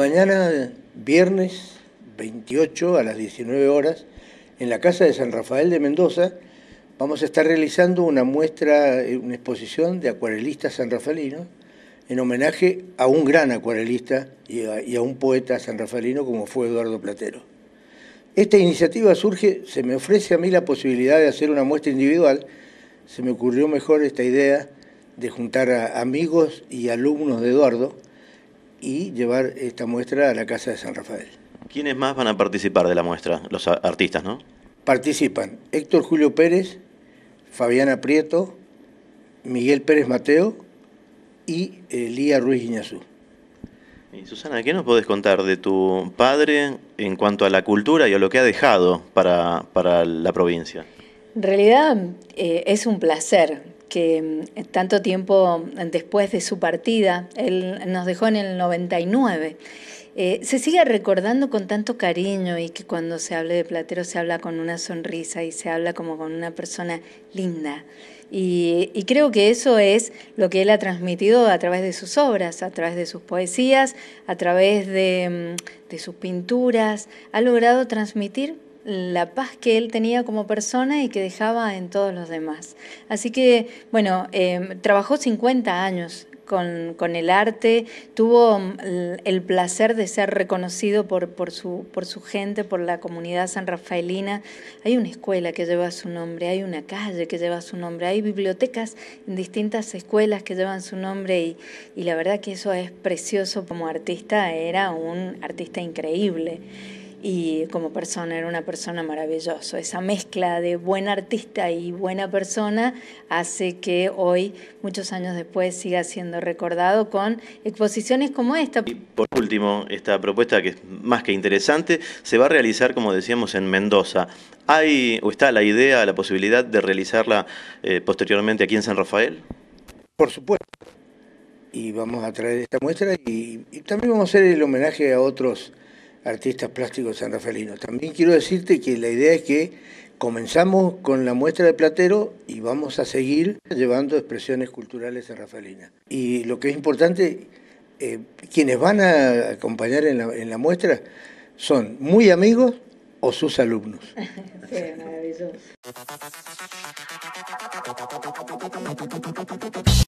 mañana, viernes 28 a las 19 horas, en la Casa de San Rafael de Mendoza, vamos a estar realizando una muestra, eh, una exposición de acuarelistas sanrafalinos en homenaje a un gran acuarelista y a, un poeta sanrafalino como fue Eduardo Platero. Esta iniciativa surge, se me ofrece a mí la posibilidad de hacer una muestra individual, se me ocurrió mejor esta idea de juntar a amigos y alumnos de Eduardo, y llevar esta muestra a la Casa de San Rafael. ¿Quiénes más van a participar de la muestra? Los artistas, ¿no? Participan Héctor Julio Pérez, Fabiana Prieto, Miguel Pérez Mateo y Lía Ruiz Iñazú. Y Susana, ¿qué nos podés contar de tu padre en cuanto a la cultura y a lo que ha dejado para, para la provincia? En realidad eh, es un placer que mm, tanto tiempo después de su partida, él nos dejó en el 99. Eh, se sigue recordando con tanto cariño y que cuando se habla de Platero se habla con una sonrisa y se habla como con una persona linda. Y, creo que eso es lo que él ha transmitido a través de sus obras, a través de sus poesías, a través de mm, sus pinturas. Ha logrado transmitir la paz que él tenía como persona y que dejaba en todos los demás. Así que, bueno, em, trabajó 50 años con, el arte, tuvo mm, el placer de ser reconocido por, por, su, por su gente, por la comunidad sanrafaelina. Hay una escuela que lleva su nombre, hay una calle que lleva su nombre, hay bibliotecas en distintas escuelas que llevan su nombre y, y la verdad que eso es precioso. Como artista era un artista increíble y como persona era una persona maravillosa. Esa mezcla de buen artista y buena persona hace que hoy, muchos años después, siga siendo recordado con exposiciones como esta. Y por último, esta propuesta que es más que interesante, se va a realizar, como decíamos, en Mendoza. ¿Hay o está la idea, la posibilidad de realizarla eh, posteriormente aquí en San Rafael? Por supuesto. Y vamos a traer esta muestra y también vamos a hacer el homenaje a otros artistas plásticos Rafaelino. También quiero decirte que la idea es que comenzamos con la muestra de Platero y vamos a seguir llevando expresiones culturales sanrafelinas. Y lo que es importante, eh, quienes van a acompañar en la, muestra son muy amigos o sus alumnos.